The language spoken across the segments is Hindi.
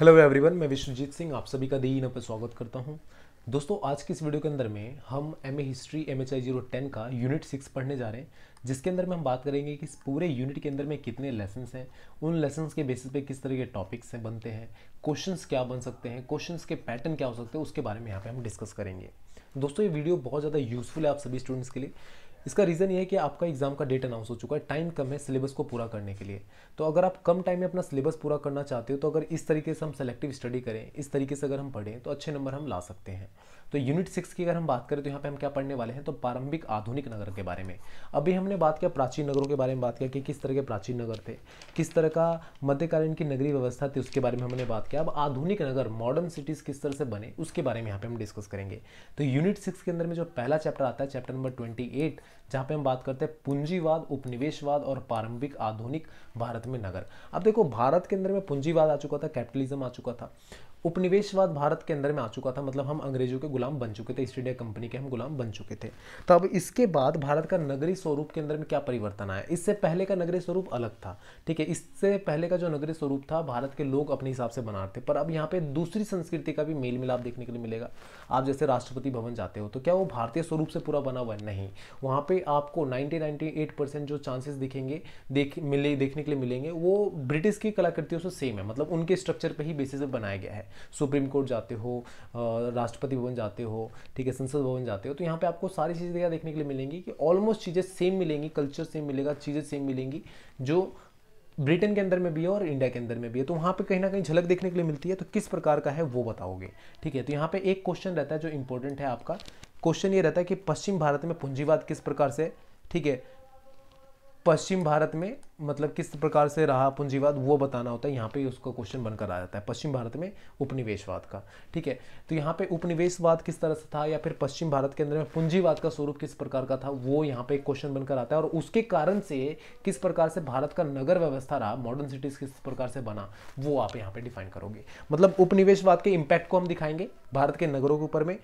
हेलो एवरीवन मैं विश्वजीत सिंह आप सभी का दिन इन पर स्वागत करता हूं दोस्तों आज की इस वीडियो के अंदर में हम M A history M H I zero ten का यूनिट सिक्स पढ़ने जा रहे हैं जिसके अंदर में हम बात करेंगे कि इस पूरे यूनिट के अंदर में कितने लेसन हैं उन लेसन के बेसिस पे किस तरह के टॉपिक्स हैं बनते हैं क्वेश्चन क्या बन सकते हैं क्वेश्चन के पैटर्न क्या हो सकते हैं उसके बारे में यहाँ पर हम डिस्कस करेंगे दोस्तों ये वीडियो बहुत ज़्यादा यूजफुल है आप सभी स्टूडेंट्स के लिए इसका रीज़न ये है कि आपका एग्ज़ाम का डेट अनाउंस हो चुका है टाइम कम है सिलेबस को पूरा करने के लिए तो अगर आप कम टाइम में अपना सिलेबस पूरा करना चाहते हो तो अगर इस तरीके से हम सेलेक्टिव स्टडी करें इस तरीके से अगर हम पढ़ें तो अच्छे नंबर हम ला सकते हैं तो यूनिट सिक्स की अगर हम बात करें तो यहाँ पे हम क्या पढ़ने वाले हैं तो प्रारंभिक आधुनिक नगर के बारे में अभी हमने बात किया प्राचीन नगरों के बारे में बात किया कि किस तरह के प्राचीन नगर थे किस तरह का मध्यकालीन की नगरीय व्यवस्था थी उसके बारे में हमने बात किया अब आधुनिक नगर मॉडर्न सिटीज़ किस तरह से बने उसके बारे में यहाँ पे हम डिस्कस करेंगे तो यूनिट सिक्स के अंदर में जो पहला चैप्टर आता है चैप्टर नंबर ट्वेंटी जहाँ पे हम बात करते हैं पूंजीवाद उपनिवेशवाद और प्रारंभिक आधुनिक भारत में नगर अब देखो भारत के अंदर में पूंजीवाद आ चुका था कैपिटलिज्म आ चुका था उपनिवेशवाद भारत के अंदर में आ चुका था मतलब हम अंग्रेजों के गुलाम बन चुके थे ईस्ट इंडिया कंपनी के हम गुलाम बन चुके थे तो अब इसके बाद भारत का नगरीय स्वरूप के अंदर में क्या परिवर्तन आया इससे पहले का नगरीय स्वरूप अलग था ठीक है इससे पहले का जो नगरीय स्वरूप था भारत के लोग अपने हिसाब से बना थे पर अब यहाँ पे दूसरी संस्कृति का भी मेल मिलाप देखने के लिए मिलेगा आप जैसे राष्ट्रपति भवन जाते हो तो क्या वो भारतीय स्वरूप से पूरा बना हुआ है नहीं वहाँ पे आपको नाइनटी जो चांसेस दिखेंगे देख मिले देखने के लिए मिलेंगे वो ब्रिटिश की कलाकृतियों से सेम है मतलब उनके स्ट्रक्चर पर ही बेसिस बनाया गया है सुप्रीम कोर्ट जाते हो राष्ट्रपति भवन जाते जाते हो ठीक है संसद भवन जाते हो तो यहाँ पे आपको सारी चीज़ें क्या देखने के लिए मिलेंगी कि ऑलमोस्ट चीज़ें सेम मिलेंगी कल्चर सेम मिलेगा चीज़ें सेम मिलेंगी जो ब्रिटेन के अंदर में भी है और इंडिया के अंदर में भी है तो वहाँ पे कहीं ना कहीं झलक देखने के लिए मिलती है तो किस प्रकार का है वो बताओगे ठीक है तो यहाँ पे एक क्वेश्चन रहता है जो इंपॉर्टेंट है आपका क्वेश्चन ये रहता है कि पश्चिम भारत में पूंजीवाद किस प्रकार से ठीक है पश्चिम भारत में मतलब किस प्रकार से रहा पूंजीवाद वो बताना होता है यहाँ पे उसका क्वेश्चन बनकर आ जाता है पश्चिम भारत में उपनिवेशवाद का ठीक है तो यहाँ पे उपनिवेशवाद किस तरह से था या फिर पश्चिम भारत के अंदर में पूंजीवाद का स्वरूप किस प्रकार का था वो यहाँ पे क्वेश्चन बनकर आता है और उसके कारण से किस प्रकार से भारत का नगर व्यवस्था रहा मॉडर्न सिटीज किस प्रकार से बना वो आप यहाँ पे डिफाइन करोगे मतलब उपनिवेशवाद के इम्पैक्ट को हम दिखाएंगे भारत के नगरों के ऊपर में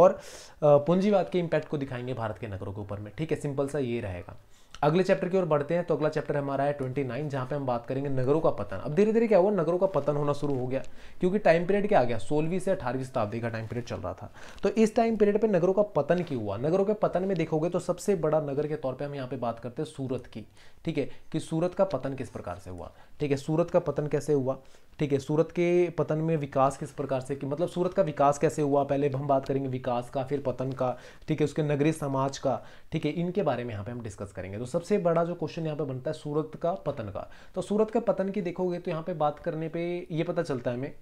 और पूंजीवाद के इम्पैक्ट को दिखाएंगे भारत के नगरों के ऊपर में ठीक है सिंपल सा ये रहेगा अगले चैप्टर की ओर बढ़ते हैं तो अगला चैप्टर हमारा है ट्वेंटी नाइन जहाँ पर हम बात करेंगे नगरों का पतन अब धीरे धीरे क्या हुआ नगरों का पतन होना शुरू हो गया क्योंकि टाइम पीरियड क्या आ गया सोलहवीं से अठारहवीं शताब्दी का टाइम पीरियड चल रहा था तो इस टाइम पीरियड पर नगरों का पतन क्यों हुआ नगरों के पतन में देखोगे तो सबसे बड़ा नगर के तौर पर हम यहाँ पे बात करते हैं सूरत की ठीक है कि सूरत का पतन किस प्रकार से हुआ ठीक है सूरत का पतन कैसे हुआ ठीक है सूरत के पतन में विकास किस प्रकार से कि मतलब सूरत का विकास कैसे हुआ पहले हम बात करेंगे विकास का फिर पतन का ठीक है उसके नगरीय समाज का ठीक है इनके बारे में यहाँ पे हम डिस्कस करेंगे तो सबसे बड़ा जो क्वेश्चन यहाँ पे बनता है सूरत का पतन का तो सूरत का पतन की देखोगे तो यहाँ पे बात करने पर ये पता चलता है हमें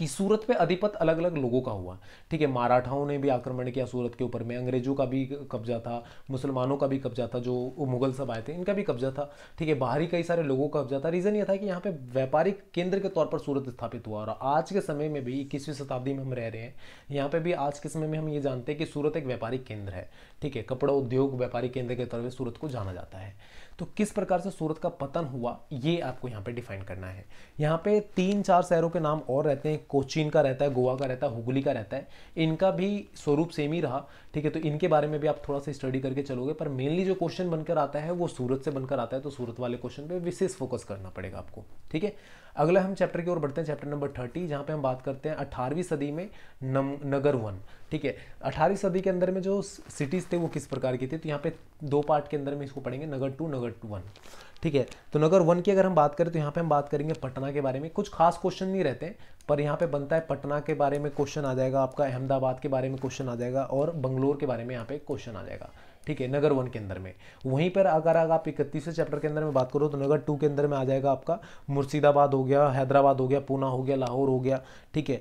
कि सूरत पे अधिपत अलग अलग लोगों का हुआ ठीक है मराठाओं ने भी आक्रमण किया सूरत के ऊपर में अंग्रेजों का भी कब्जा था मुसलमानों का भी कब्जा था जो मुगल सब आए थे इनका भी कब्जा था ठीक है बाहरी कई सारे लोगों का कब्जा था रीज़न ये था कि यहाँ पे व्यापारिक केंद्र के तौर पर सूरत स्थापित हुआ और आज के समय में भी इक्कीसवीं शताब्दी में हम रह रहे हैं यहाँ पर भी आज के समय में हम ये जानते हैं कि सूरत एक व्यापारिक केंद्र है ठीक है कपड़ा उद्योग व्यापारिक केंद्र के तौर पर सूरत को जाना जाता है तो किस प्रकार से सूरत का पतन हुआ ये आपको यहाँ पे डिफाइन करना है यहाँ पे तीन चार शहरों के नाम और रहते हैं कोचीन का रहता है गोवा का रहता है हुगली का रहता है इनका भी स्वरूप सेम ही रहा ठीक है तो इनके बारे में भी आप थोड़ा सा स्टडी करके चलोगे पर मेनली जो क्वेश्चन बनकर आता है वो सूरत से बनकर आता है तो सूरत वाले क्वेश्चन पर विशेष फोकस करना पड़ेगा आपको ठीक है अगला हम चैप्टर की ओर बढ़ते हैं चैप्टर नंबर थर्टी जहाँ पर हम बात करते हैं अठारहवीं सदी में नम नगर वन ठीक है अठारहवीं सदी के अंदर में जो सिटीज़ थे वो किस प्रकार की थी तो यहाँ पे दो पार्ट के अंदर में इसको पढ़ेंगे नगर टू नगर टू वन ठीक है तो नगर वन की अगर हम बात करें तो यहाँ पे हम बात करेंगे पटना के बारे में कुछ खास क्वेश्चन नहीं रहते पर यहाँ पे बनता है पटना के बारे में क्वेश्चन आ जाएगा आपका अहमदाबाद के बारे में क्वेश्चन आ जाएगा और बंगलोर के बारे में यहाँ पे क्वेश्चन आ जाएगा ठीक है नगर वन के अंदर में वहीं पर अगर अगर आप इकतीसवें चैप्टर के अंदर में बात करो तो नगर टू के अंदर में आ जाएगा आपका मुर्शिदाबाद हो गया हैदराबाद हो गया पूना हो गया लाहौर हो गया ठीक है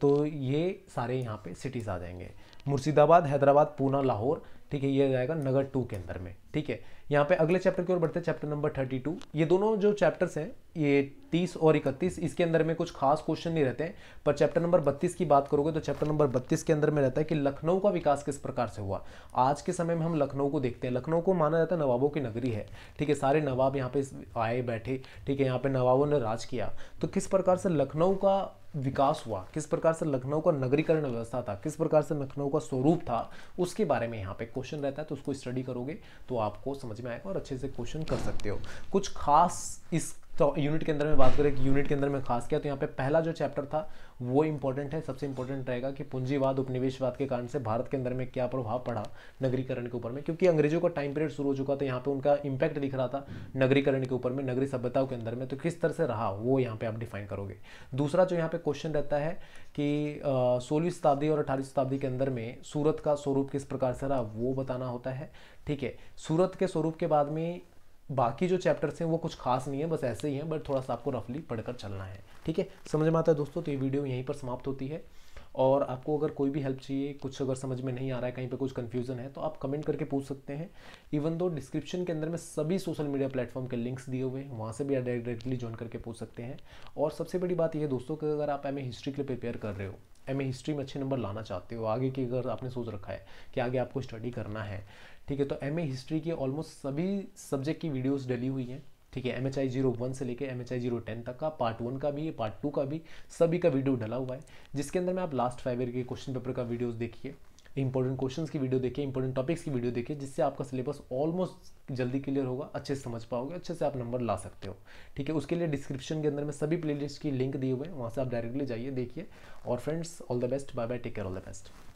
तो ये सारे यहाँ पे सिटीज़ आ जाएंगे मुर्शिदाबाद हैदराबाद पूना लाहौर ठीक है ये जाएगा नगर टू के अंदर में ठीक है यहाँ पे अगले चैप्टर की ओर बढ़ते हैं चैप्टर नंबर थर्टी टू ये दोनों जो चैप्टर्स हैं ये तीस और इकतीस इसके अंदर में कुछ खास क्वेश्चन नहीं रहते हैं पर चैप्टर नंबर बत्तीस की बात करोगे तो चैप्टर नंबर बत्तीस के अंदर में रहता है कि लखनऊ का विकास किस प्रकार से हुआ आज के समय में हम लखनऊ को देखते हैं लखनऊ को माना जाता है नवाबों की नगरी है ठीक है सारे नवाब यहाँ पे आए बैठे ठीक है यहाँ पे नवाबों ने राज किया तो किस प्रकार से लखनऊ का विकास हुआ किस प्रकार से लखनऊ का नगरीकरण व्यवस्था था किस प्रकार से लखनऊ का स्वरूप था उसके बारे में यहाँ पे क्वेश्चन रहता है तो उसको स्टडी करोगे तो आपको समझ में आएगा और अच्छे से क्वेश्चन कर सकते हो कुछ खास इस तो यूनिट के अंदर में बात करें कि यूनिट के अंदर में खास किया तो यहाँ पे पहला जो चैप्टर था वो इंपॉर्टेंट है सबसे इंपॉर्टेंट रहेगा कि पूंजीवाद उपनिवेशवाद के कारण से भारत के अंदर में क्या प्रभाव पड़ा नगरीकरण के ऊपर में क्योंकि अंग्रेजों का टाइम पीरियड शुरू हो चुका था यहाँ पे उनका इंपैक्ट दिख रहा था नगरीकरण के ऊपर में नगरी सभ्यताओं के अंदर में तो किस तरह से रहा वो यहाँ पे आप डिफाइन करोगे दूसरा जो यहाँ पे क्वेश्चन रहता है कि सोलहवीं शताब्दी और अठारहवीं शताब्दी के अंदर में सूरत का स्वरूप किस प्रकार से रहा वो बताना होता है ठीक है सूरत के स्वरूप के बाद में बाकी जो चैप्टर्स हैं वो कुछ खास नहीं है बस ऐसे ही हैं बट थोड़ा सा आपको रफली पढ़कर चलना है ठीक है समझ में आता है दोस्तों तो ये वीडियो यहीं पर समाप्त होती है और आपको अगर कोई भी हेल्प चाहिए कुछ अगर समझ में नहीं आ रहा है कहीं पे कुछ कन्फ्यूजन है तो आप कमेंट करके पूछ सकते हैं इवन दो डिस्क्रिप्शन के अंदर में सभी सोशल मीडिया प्लेटफॉर्म के लिंक्स दिए हुए हैं वहाँ से भी आप डायरेक्टली ज्वाइन करके पूछ सकते हैं और सबसे बड़ी बात यह दोस्तों कि अगर आप एम हिस्ट्री के लिए प्रिपेयर कर रहे हो एम हिस्ट्री में अच्छे नंबर लाना चाहते हो आगे की अगर आपने सोच रखा है कि आगे आपको स्टडी करना है ठीक है तो एम हिस्ट्री के ऑलमोस्ट सभी सब्जेक्ट की वीडियोज़ डली हुई हैं ठीक है M H I zero one से लेकर M H I zero ten तक का पार्ट वन का भी पार्ट टू का भी सभी का वीडियो डला हुआ है जिसके अंदर मैं आप लास्ट फाइव ईयर के क्वेश्चन पेपर का वीडियोस देखिए इंपॉर्टेंट क्वेश्चन की वीडियो देखिए इंपॉर्टेंट टॉपिक्स की वीडियो देखिए जिससे आपका सिलेबस ऑलमोस्ट जल्दी क्लियर होगा अच्छे से समझ पाओगे अच्छे से आप नंबर ला सकते हो ठीक है उसके लिए डिस्क्रिप्शन के अंदर में सभी लिस्ट की लिंक दिए हुए हैं वहाँ से आप डायरेक्टली जाइए देखिए और friends all the best bye bye take care all the best